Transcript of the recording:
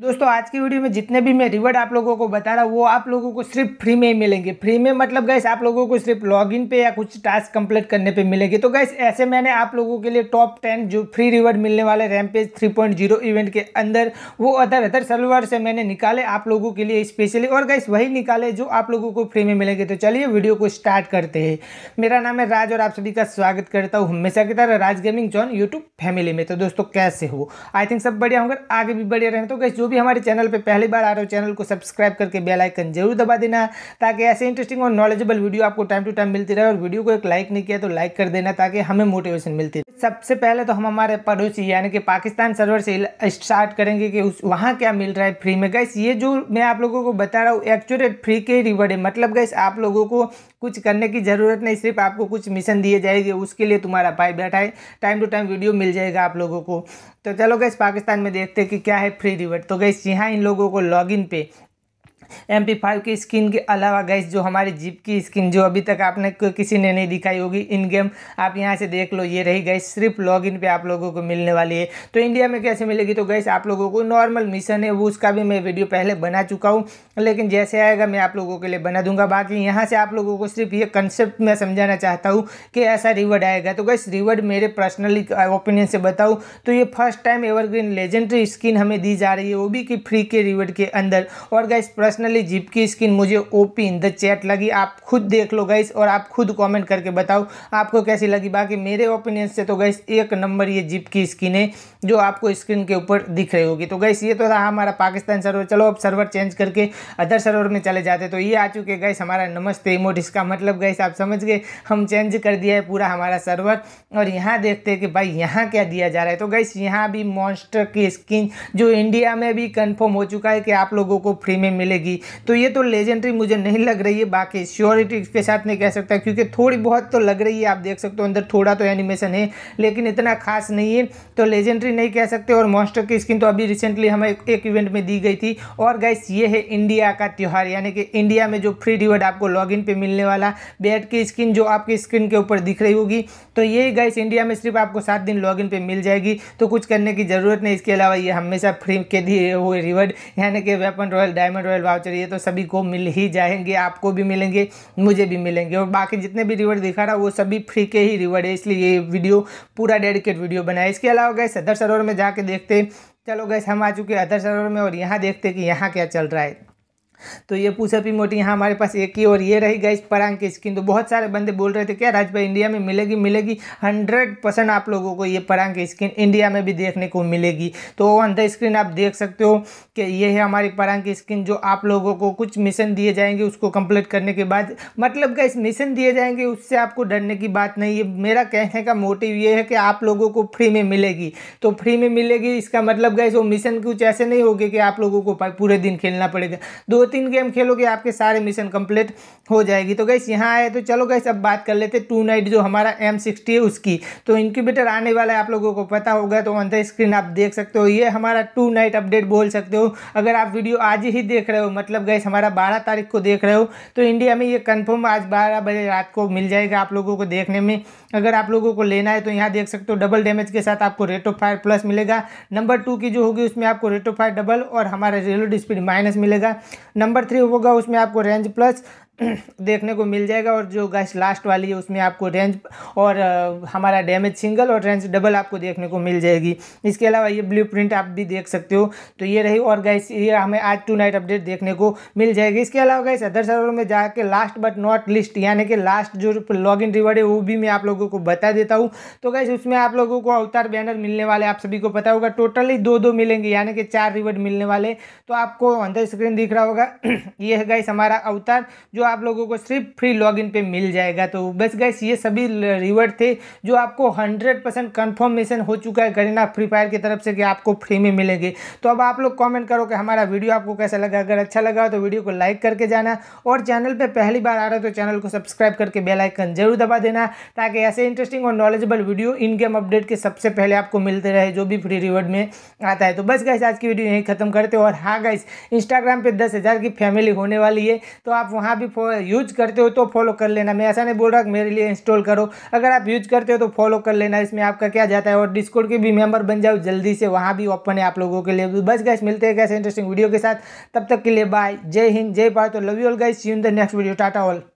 दोस्तों आज की वीडियो में जितने भी मैं रिवर्ड आप लोगों को बता रहा हूँ वो आप लोगों को सिर्फ फ्री में ही मिलेंगे फ्री में मतलब गैस आप लोगों को सिर्फ लॉगिन पे या कुछ टास्क कंप्लीट करने पे मिलेंगे तो गैस ऐसे मैंने आप लोगों के लिए टॉप टेन जो फ्री रिवर्ड मिलने वाले रैमपेज 3.0 इवेंट के अंदर वो अदर अदर सर्वर से मैंने निकाले आप लोगों के लिए स्पेशली और गैस वही निकाले जो आप लोगों को फ्री में मिलेंगे तो चलिए वीडियो को स्टार्ट करते हैं मेरा नाम है राज और आप सभी का स्वागत करता हूँ हमेशा की तरह Raj gaming zone YouTube family में तो दोस्तों कैसे हो आई थिंक सब बढ़िया होंगे आगे भी बढ़िया रहें तो गैस जो भी हमारे चैनल पर पहली बार आ रहे हो चैनल को सब्सक्राइब करके बेल आइकन जरूर दबा देना ताकि ऐसे इंटरेस्टिंग और नॉलेजेबल वीडियो आपको टाइम टू टाइम मिलती रहे और वीडियो को एक लाइक नहीं किया तो लाइक कर देना ताकि हमें मोटिवेशन मिलती रहे सबसे पहले तो हम हमारे पड़ोसी यानी कि पाकिस्तान सर्वर से स्टार्ट करेंगे कि उस वहाँ क्या मिल रहा है फ्री में गैस ये जो मैं आप लोगों को बता रहा हूँ एक्चुरेट फ्री के रिवर्ड है मतलब गैस आप लोगों को कुछ करने की ज़रूरत नहीं सिर्फ आपको कुछ मिशन दिए जाएंगे उसके लिए तुम्हारा भाई बैठा है टाइम टू टाइम वीडियो मिल जाएगा आप लोगों को तो चलो गैस पाकिस्तान में देखते हैं कि क्या है फ्री रिवर्ट तो गैस यहाँ इन लोगों को लॉगिन पे एम पी फाइव की स्किन के अलावा गैस जो हमारी जीप की स्किन जो अभी तक आपने किसी ने नहीं दिखाई होगी इन गेम आप यहाँ से देख लो ये रही गैस सिर्फ लॉगिन पे आप लोगों को मिलने वाली है तो इंडिया में कैसे मिलेगी तो गैस आप लोगों को नॉर्मल मिशन है वो उसका भी मैं वीडियो पहले बना चुका हूँ लेकिन जैसे आएगा मैं आप लोगों के लिए बना दूंगा बाकी यहाँ से आप लोगों को सिर्फ ये कंसेप्ट मैं समझाना चाहता हूँ कि ऐसा रिवर्ड आएगा तो गैस रिवर्ड मेरे पर्सनली ओपिनियन से बताऊँ तो ये first time evergreen legendary skin हमें दी जा रही है वो भी कि फ्री के रिवर्ड के अंदर और गैस पर्सनली जिप की स्किन मुझे ओपी इन द चैट लगी आप खुद देख लो गैस और आप खुद कमेंट करके बताओ आपको कैसी लगी बाकी मेरे ओपिनियन से तो गैस एक नंबर ये जिप की स्किन है जो आपको स्क्रीन के ऊपर दिख रही होगी तो गैस ये तो रहा हमारा पाकिस्तान सर्वर चलो अब सर्वर चेंज करके अदर सर्वर में चले जाते तो ये आ चुके गैस हमारा नमस्ते इमोट इसका मतलब गैस आप समझ गए हम चेंज कर दिया है पूरा हमारा सर्वर और यहाँ देखते हैं कि भाई यहाँ क्या दिया जा रहा है तो गैस यहाँ भी मॉन्स्टर की स्किन जो इंडिया में भी कन्फर्म हो चुका है कि आप लोगों को फ्री में मिलेगी जाएगी तो ये तो लेजेंडरी मुझे नहीं लग रही है बाकी श्योरिटी के साथ नहीं कह सकता क्योंकि थोड़ी बहुत तो लग रही है आप देख सकते हो अंदर थोड़ा तो एनिमेशन है लेकिन इतना खास नहीं है तो लेजेंडरी नहीं कह सकते और मॉन्स्टर की स्किन तो अभी रिसेंटली हमें एक इवेंट में दी गई थी और गैस ये है इंडिया का त्यौहार यानी कि इंडिया में जो फ्री रिवर्ड आपको लॉग इन मिलने वाला बैट की स्किन जो आपकी स्क्रीन के ऊपर दिख रही होगी तो ये गैस इंडिया में सिर्फ आपको सात दिन लॉग इन मिल जाएगी तो कुछ करने की ज़रूरत नहीं इसके अलावा ये हमेशा फ्री के दिए हुए रिवर्ड यानी कि weapon royale diamond royale voucher ये तो सभी को मिल ही जाएंगे आपको भी मिलेंगे मुझे भी मिलेंगे और बाकी जितने भी रिवॉर्ड दिखा रहा वो सभी फ्री के ही रिवॉर्ड है इसलिए ये वीडियो पूरा डेडिकेट वीडियो बनाए इसके अलावा गए सदर सरोवर में जाके देखते चलो गैस हम आ चुके हैं अदर सरोवर में और यहाँ देखते कि यहाँ क्या चल रहा है तो ये भी मोटी यहाँ हमारे पास एक ही और ये रही गई परांग की स्किन तो बहुत सारे बंदे बोल रहे थे क्या राज भाई इंडिया में मिलेगी मिलेगी हंड्रेड परसेंट आप लोगों को ये परांग की स्किन इंडिया में भी देखने को मिलेगी तो ऑन द स्क्रीन आप देख सकते हो कि ये है हमारी परांग की स्किन जो आप लोगों को कुछ मिशन दिए जाएंगे उसको कंप्लीट करने के बाद मतलब गई मिशन दिए जाएंगे उससे आपको डरने की बात नहीं है मेरा कहने का मोटिव ये है कि आप लोगों को फ्री में मिलेगी तो फ्री में मिलेगी इसका मतलब गई वो मिशन कुछ ऐसे नहीं होगी कि आप लोगों को पूरे दिन खेलना पड़ेगा दो तीन गेम खेलोगे आपके सारे मिशन कंप्लीट हो जाएगी तो गैस यहाँ आए तो चलो गैस अब बात कर लेते टू नाइट जो हमारा एम सिक्सटी है उसकी तो इंक्यूबेटर आने वाला है आप लोगों को पता होगा तो ऑन द स्क्रीन आप देख सकते हो ये हमारा टू नाइट अपडेट बोल सकते हो अगर आप वीडियो आज ही देख रहे हो मतलब गैस हमारा बारह तारीख को देख रहे हो तो इंडिया में ये कन्फर्म आज बारह बजे रात को मिल जाएगा आप लोगों को देखने में अगर आप लोगों को लेना है तो यहाँ देख सकते हो डबल डैमेज के साथ आपको रेट ऑफ फायर प्लस मिलेगा नंबर टू की जो होगी उसमें आपको रेट ऑफ फायर डबल और हमारा रेलोड स्पीड माइनस मिलेगा नंबर थ्री होगा उसमें आपको रेंज प्लस देखने को मिल जाएगा और जो गैस लास्ट वाली है उसमें आपको रेंज और हमारा डैमेज सिंगल और रेंज डबल आपको देखने को मिल जाएगी इसके अलावा ये ब्लू प्रिंट आप भी देख सकते हो तो ये रही और गैस ये हमें आज टू नाइट अपडेट देखने को मिल जाएगी इसके अलावा गैस अदर सर्वर में जाके लास्ट बट नॉट लिस्ट यानी कि लास्ट जो लॉग इन रिवर्ड है वो भी मैं आप लोगों को बता देता हूँ तो गैस उसमें आप लोगों को अवतार बैनर मिलने वाले आप सभी को पता होगा टोटली दो दो मिलेंगे यानी कि चार रिवर्ड मिलने वाले तो आपको ऑन द स्क्रीन दिख रहा होगा ये है गैस हमारा अवतार जो आप लोगों को सिर्फ फ्री लॉगिन पे मिल जाएगा तो बस गैस ये सभी रिवर्ड थे जो आपको हंड्रेड परसेंट कन्फर्मेशन हो चुका है करीना फ्री फायर की तरफ से कि आपको फ्री में मिलेंगे तो अब आप लोग कॉमेंट करो कि हमारा वीडियो आपको कैसा लगा अगर अच्छा लगा तो वीडियो को लाइक करके जाना और चैनल पर पहली बार आ रहे हो तो चैनल को सब्सक्राइब करके बेलाइकन जरूर दबा देना ताकि ऐसे इंटरेस्टिंग और knowledgeable video in game update के सबसे पहले आपको मिलते रहे जो भी फ्री रिवॉर्ड में आता है तो बस गैस आज की वीडियो यहीं खत्म करते हो और हाँ गैस इंस्टाग्राम पे दस हज़ार की फैमिली होने वाली है तो आप वहाँ भी यूज करते हो तो फॉलो कर लेना मैं ऐसा नहीं बोल रहा कि मेरे लिए इंस्टॉल करो अगर आप यूज करते हो तो फॉलो कर लेना इसमें आपका क्या जाता है और डिस्कोड के भी मेंबर बन जाओ जल्दी से वहाँ भी ओपन है आप लोगों के लिए बस गैस मिलते हैं कैसे इंटरेस्टिंग वीडियो के साथ तब तक के लिए बाय जय हिंद जय भारत तो love you all guys see in the next video tata all